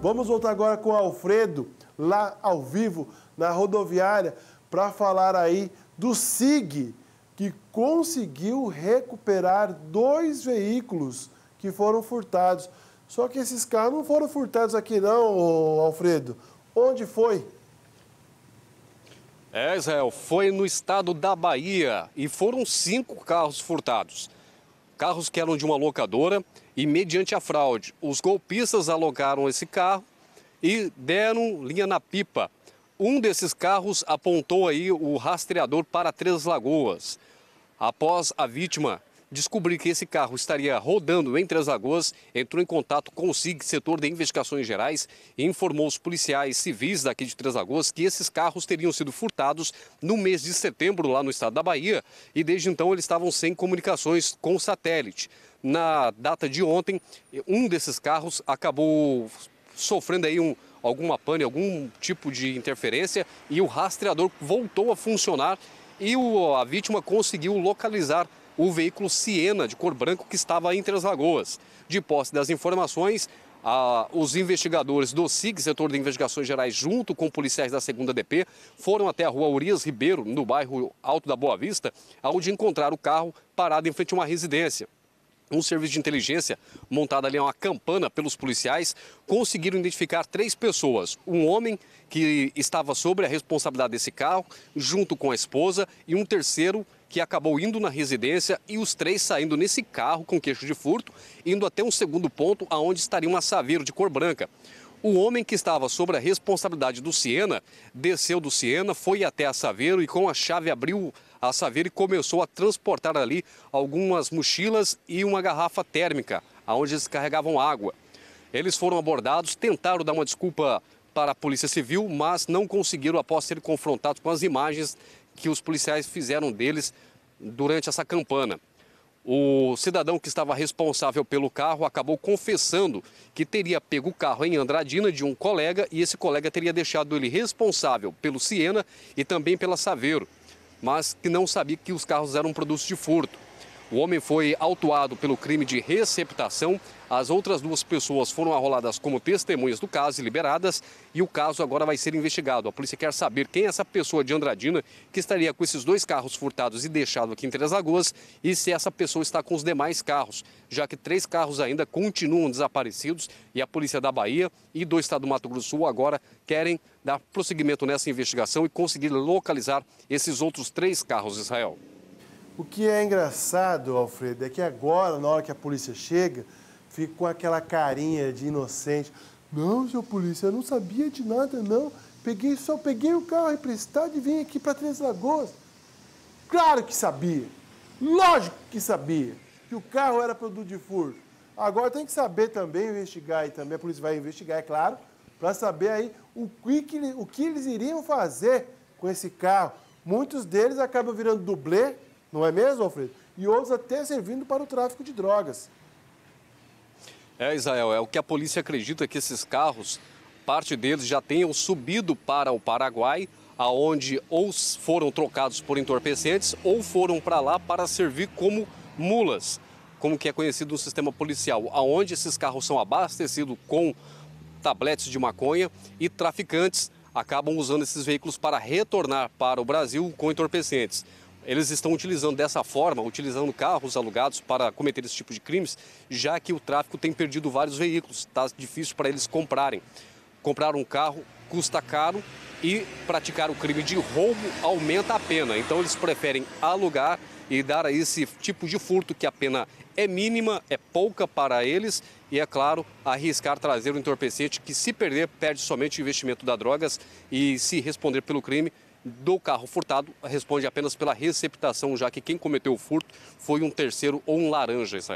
Vamos voltar agora com o Alfredo, lá ao vivo, na rodoviária, para falar aí do SIG, que conseguiu recuperar dois veículos que foram furtados. Só que esses carros não foram furtados aqui não, Alfredo. Onde foi? É, Israel, foi no estado da Bahia e foram cinco carros furtados carros que eram de uma locadora e, mediante a fraude, os golpistas alocaram esse carro e deram linha na pipa. Um desses carros apontou aí o rastreador para Três Lagoas. Após a vítima descobriu que esse carro estaria rodando entre as lagoas, entrou em contato com o SIG, setor de investigações gerais, e informou os policiais civis daqui de Três Lagoas que esses carros teriam sido furtados no mês de setembro lá no estado da Bahia e desde então eles estavam sem comunicações com o satélite. Na data de ontem, um desses carros acabou sofrendo aí um, alguma pane, algum tipo de interferência e o rastreador voltou a funcionar e o, a vítima conseguiu localizar o veículo Siena de cor branca que estava entre as lagoas. De posse das informações, a, os investigadores do SIG, setor de investigações gerais, junto com policiais da 2 DP, foram até a rua Urias Ribeiro, no bairro Alto da Boa Vista, onde encontraram o carro parado em frente a uma residência. Um serviço de inteligência montado ali, uma campana pelos policiais, conseguiram identificar três pessoas. Um homem que estava sobre a responsabilidade desse carro, junto com a esposa, e um terceiro que acabou indo na residência e os três saindo nesse carro com queixo de furto, indo até um segundo ponto aonde estaria um assaveiro de cor branca. O homem que estava sobre a responsabilidade do Siena desceu do Siena, foi até a Saveiro e com a chave abriu a Saveiro e começou a transportar ali algumas mochilas e uma garrafa térmica, aonde eles carregavam água. Eles foram abordados, tentaram dar uma desculpa para a Polícia Civil, mas não conseguiram após serem confrontados com as imagens que os policiais fizeram deles durante essa campana. O cidadão que estava responsável pelo carro acabou confessando que teria pego o carro em Andradina de um colega e esse colega teria deixado ele responsável pelo Siena e também pela Saveiro, mas que não sabia que os carros eram produtos de furto. O homem foi autuado pelo crime de receptação. As outras duas pessoas foram arroladas como testemunhas do caso e liberadas. E o caso agora vai ser investigado. A polícia quer saber quem é essa pessoa de Andradina que estaria com esses dois carros furtados e deixado aqui em Três Lagoas e se essa pessoa está com os demais carros, já que três carros ainda continuam desaparecidos e a polícia da Bahia e do estado do Mato Grosso do Sul agora querem dar prosseguimento nessa investigação e conseguir localizar esses outros três carros, Israel. O que é engraçado, Alfredo, é que agora, na hora que a polícia chega, fica com aquela carinha de inocente. Não, seu polícia, eu não sabia de nada, não. Peguei só, peguei o carro emprestado e vim aqui para Três Lagoas. Claro que sabia. Lógico que sabia que o carro era produto de furto. Agora tem que saber também, investigar e também a polícia vai investigar, é claro, para saber aí o que, o que eles iriam fazer com esse carro. Muitos deles acabam virando dublê não é mesmo, Alfredo? E outros até servindo para o tráfico de drogas. É, Israel, é o que a polícia acredita que esses carros, parte deles já tenham subido para o Paraguai, aonde ou foram trocados por entorpecentes ou foram para lá para servir como mulas, como que é conhecido no sistema policial, aonde esses carros são abastecidos com tabletes de maconha e traficantes acabam usando esses veículos para retornar para o Brasil com entorpecentes eles estão utilizando dessa forma, utilizando carros alugados para cometer esse tipo de crimes, já que o tráfico tem perdido vários veículos, está difícil para eles comprarem. Comprar um carro custa caro e praticar o crime de roubo aumenta a pena. Então eles preferem alugar e dar a esse tipo de furto que a pena é mínima, é pouca para eles e, é claro, arriscar trazer um entorpecente que, se perder, perde somente o investimento da drogas e, se responder pelo crime, do carro furtado responde apenas pela receptação, já que quem cometeu o furto foi um terceiro ou um laranja, Israel.